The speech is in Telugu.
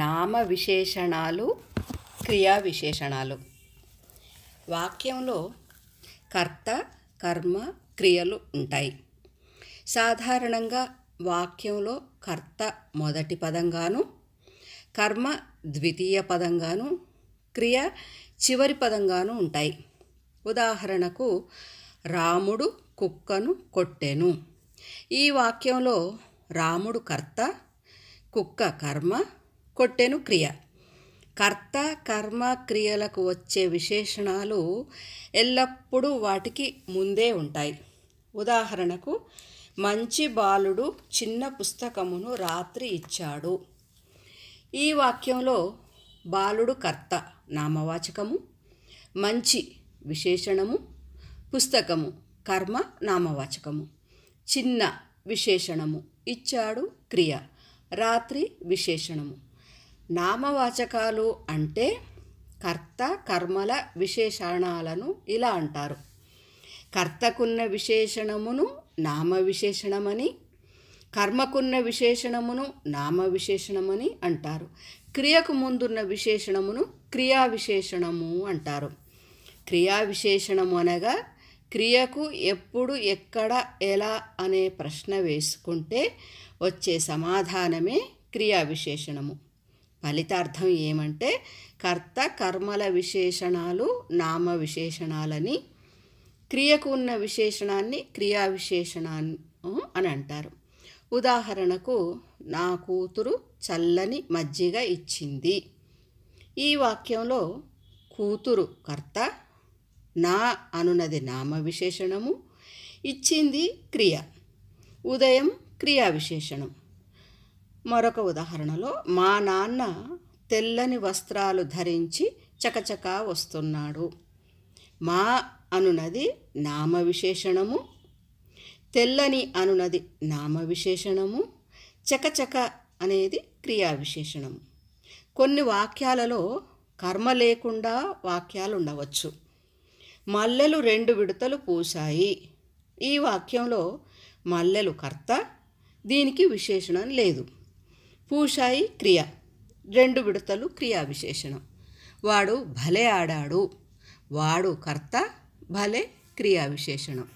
నామ విశేషణాలు క్రియా విశేషణాలు వాక్యంలో కర్త కర్మ క్రియలు ఉంటాయి సాధారణంగా వాక్యంలో కర్త మొదటి పదంగాను కర్మ ద్వితీయ పదంగాను క్రియ చివరి పదంగాను ఉంటాయి ఉదాహరణకు రాముడు కుక్కను కొట్టెను ఈ వాక్యంలో రాముడు కర్త కుక్క కర్మ కొట్టెను క్రియ కర్త కర్మ క్రియలకు వచ్చే విశేషణాలు ఎల్లప్పుడూ వాటికి ముందే ఉంటాయి ఉదాహరణకు మంచి బాలుడు చిన్న పుస్తకమును రాత్రి ఇచ్చాడు ఈ వాక్యంలో బాలుడు కర్త నామవాచకము మంచి విశేషణము పుస్తకము కర్మ నామవాచకము చిన్న విశేషణము ఇచ్చాడు క్రియ రాత్రి విశేషణము నామవాచకాలు అంటే కర్త కర్మల విశేషణాలను ఇలా అంటారు కర్తకున్న విశేషణమును నామ విశేషణమని కర్మకున్న విశేషణమును నామ విశేషణమని అంటారు క్రియకు ముందున్న విశేషణమును క్రియా విశేషణము అంటారు క్రియా విశేషణము అనగా క్రియకు ఎప్పుడు ఎక్కడ ఎలా అనే ప్రశ్న వేసుకుంటే వచ్చే సమాధానమే క్రియా విశేషణము ఫలితార్థం ఏమంటే కర్త కర్మల విశేషణాలు నామ విశేషణాలని క్రియకు ఉన్న విశేషణాన్ని క్రియా విశేషణాన్ని అని అంటారు ఉదాహరణకు నా కూతురు చల్లని మజ్జిగ ఇచ్చింది ఈ వాక్యంలో కూతురు కర్త నా అనున్నది నామ విశేషణము ఇచ్చింది క్రియ ఉదయం క్రియా విశేషణం మరొక ఉదాహరణలో మా నాన్న తెల్లని వస్త్రాలు ధరించి చకచకా వస్తున్నాడు మా అనునది నామ విశేషణము తెల్లని అనునది నామ విశేషణము చకచక అనేది క్రియా విశేషణము కొన్ని వాక్యాలలో కర్మ లేకుండా వాక్యాలు ఉండవచ్చు మల్లెలు రెండు విడతలు పూశాయి ఈ వాక్యంలో మల్లెలు కర్త దీనికి విశేషణం లేదు పూషాయి క్రియ రెండు విడతలు క్రియా విశేషణం వాడు భలే ఆడాడు వాడు కర్త భలే క్రియా విశేషణం